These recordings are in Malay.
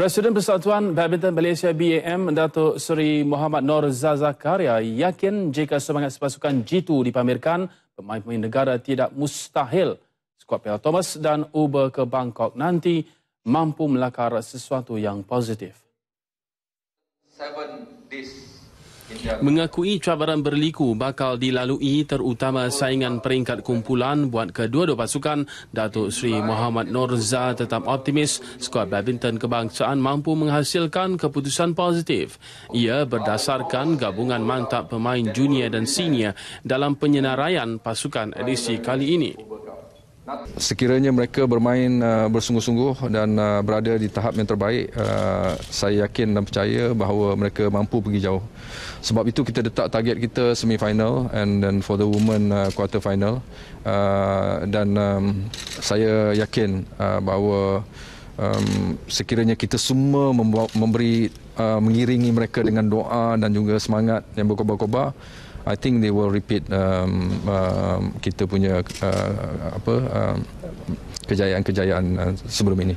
Presiden Persatuan Badminton Malaysia BAM Datuk Seri Muhammad Nor Zazakaria ya, yakin jika semangat pasukan g dipamerkan, pemain-pemain negara tidak mustahil skuad Piala Thomas dan Uber ke Bangkok nanti mampu melakar sesuatu yang positif. Seven days mengakui cabaran berliku bakal dilalui terutama saingan peringkat kumpulan buat kedua-dua pasukan Datuk Sri Muhammad Norza tetap optimis skuad badminton kebangsaan mampu menghasilkan keputusan positif ia berdasarkan gabungan mantap pemain junior dan senior dalam penyenaraian pasukan edisi kali ini Sekiranya mereka bermain uh, bersungguh-sungguh dan uh, berada di tahap yang terbaik, uh, saya yakin dan percaya bahawa mereka mampu pergi jauh. Sebab itu kita letak target kita semi final and then for the women uh, quarter final dan um, saya yakin bahawa um, sekiranya kita semua memberi mengiringi mereka dengan doa dan juga semangat yang berkobar-kobar I think they will repeat um, uh, kita punya uh, apa um, kejayaan-kejayaan uh, uh, sebelum ini.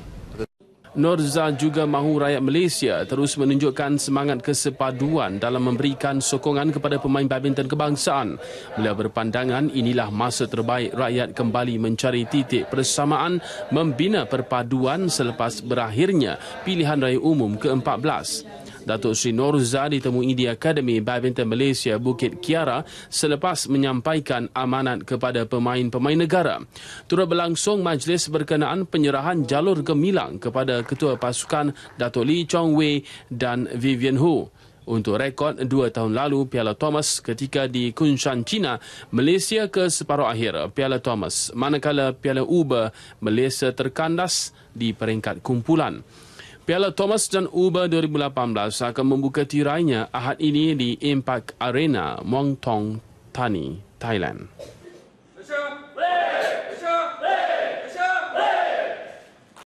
Norza juga mahu rakyat Malaysia terus menunjukkan semangat kesepaduan dalam memberikan sokongan kepada pemain badminton kebangsaan. Beliau berpandangan inilah masa terbaik rakyat kembali mencari titik persamaan membina perpaduan selepas berakhirnya pilihan raya umum ke-14. Datuk Sri Nur ditemui di Akademi Badminton Malaysia Bukit Kiara selepas menyampaikan amanat kepada pemain-pemain negara. Turut berlangsung majlis berkenaan penyerahan jalur gemilang kepada Ketua Pasukan Datuk Lee Chong Wei dan Vivian Hu. Untuk rekod dua tahun lalu Piala Thomas ketika di Kunshan, China, Malaysia ke separuh akhir Piala Thomas. Manakala Piala Uber, Malaysia terkandas di peringkat kumpulan. Piala Thomas dan Uber 2018 akan membuka tirainya ahad ini di Impact Arena Muang Thong Thani, Thailand.